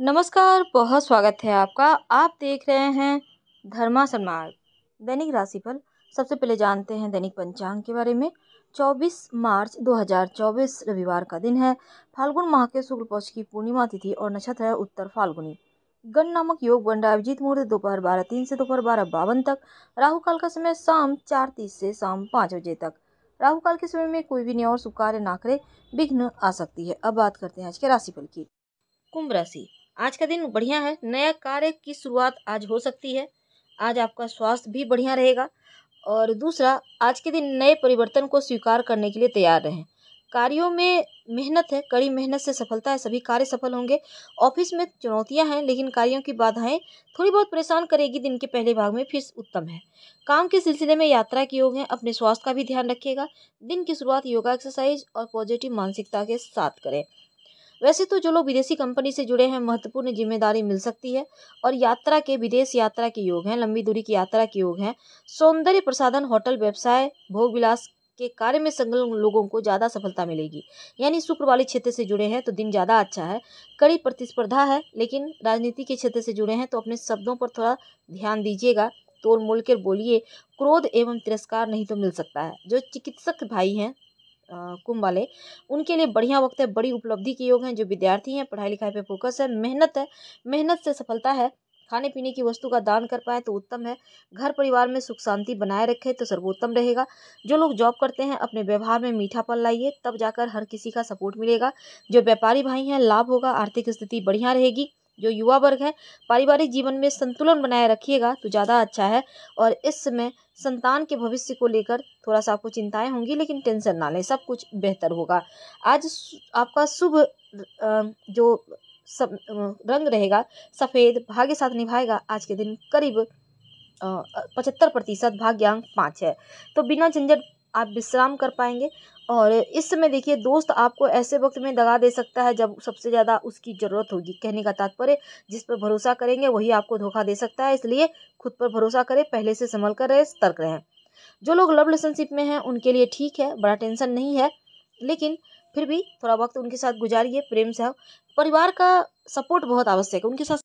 नमस्कार बहुत स्वागत है आपका आप देख रहे हैं धर्मा सन्मार्ग दैनिक राशिफल सबसे पहले जानते हैं दैनिक पंचांग के बारे में 24 मार्च 2024 रविवार का दिन है फाल्गुन माह के शुक्ल पक्ष की पूर्णिमा तिथि और नक्षत्र है उत्तर फाल्गुनी गण नामक योग बंडा अभिजीत मुहूर्त दोपहर बारह तीन से दोपहर बारह बावन तक राहु काल का समय शाम चार तीस से शाम पाँच बजे तक राहु काल के समय में कोई भी न्याय और सुकार्य ना करे विघ्न आ सकती है अब बात करते हैं आज के राशिफल की कुंभ राशि आज का दिन बढ़िया है नया कार्य की शुरुआत आज हो सकती है आज आपका स्वास्थ्य भी बढ़िया रहेगा और दूसरा आज के दिन नए परिवर्तन को स्वीकार करने के लिए तैयार रहें कार्यों में मेहनत है कड़ी मेहनत से सफलता है सभी कार्य सफल होंगे ऑफिस में चुनौतियां हैं लेकिन कार्यों की बाधाएं थोड़ी बहुत परेशान करेगी दिन के पहले भाग में फिर उत्तम है काम के सिलसिले में यात्रा के योग हैं अपने स्वास्थ्य का भी ध्यान रखिएगा दिन की शुरुआत योगा एक्सरसाइज और पॉजिटिव मानसिकता के साथ करें वैसे तो जो लोग विदेशी कंपनी से जुड़े हैं महत्वपूर्ण जिम्मेदारी मिल सकती है और यात्रा के विदेश यात्रा के योग हैं लंबी दूरी की यात्रा के योग हैं सौंदर्य प्रसाधन होटल व्यवसाय भोग विलास के कार्य में संलग्न लोगों को ज़्यादा सफलता मिलेगी यानी शुक्र वाले क्षेत्र से जुड़े हैं तो दिन ज़्यादा अच्छा है कड़ी प्रतिस्पर्धा है लेकिन राजनीति के क्षेत्र से जुड़े हैं तो अपने शब्दों पर थोड़ा ध्यान दीजिएगा तोड़ मोल बोलिए क्रोध एवं तिरस्कार नहीं तो मिल सकता है जो चिकित्सक भाई हैं कुंभ वाले उनके लिए बढ़िया वक्त है बड़ी उपलब्धि के योग हैं जो विद्यार्थी हैं पढ़ाई लिखाई पे फोकस है मेहनत है मेहनत से सफलता है खाने पीने की वस्तु का दान कर पाए तो उत्तम है घर परिवार में सुख शांति बनाए रखें तो सर्वोत्तम रहेगा जो लोग जॉब करते हैं अपने व्यवहार में मीठापन लाइए तब जाकर हर किसी का सपोर्ट मिलेगा जो व्यापारी भाई हैं लाभ होगा आर्थिक स्थिति बढ़िया रहेगी जो युवा वर्ग है पारिवारिक जीवन में संतुलन बनाए रखिएगा तो ज़्यादा अच्छा है और इस समय संतान के भविष्य को लेकर थोड़ा सा आपको चिंताएं होंगी लेकिन टेंशन ना लें सब कुछ बेहतर होगा आज आपका शुभ जो सब रंग रहेगा सफ़ेद भाग्य साथ निभाएगा आज के दिन करीब पचहत्तर प्रतिशत भाग्यांक पाँच है तो बिना झंझट आप विश्राम कर पाएंगे और इस समय देखिए दोस्त आपको ऐसे वक्त में दगा दे सकता है जब सबसे ज़्यादा उसकी ज़रूरत होगी कहने का तात्पर्य जिस पर भरोसा करेंगे वही आपको धोखा दे सकता है इसलिए खुद पर भरोसा करें पहले से संभल कर रहे सतर्क रहें जो लोग लव रिलेशनशिप में हैं उनके लिए ठीक है बड़ा टेंशन नहीं है लेकिन फिर भी थोड़ा वक्त उनके साथ गुजारिए प्रेम से परिवार का सपोर्ट बहुत आवश्यक है उनके साथ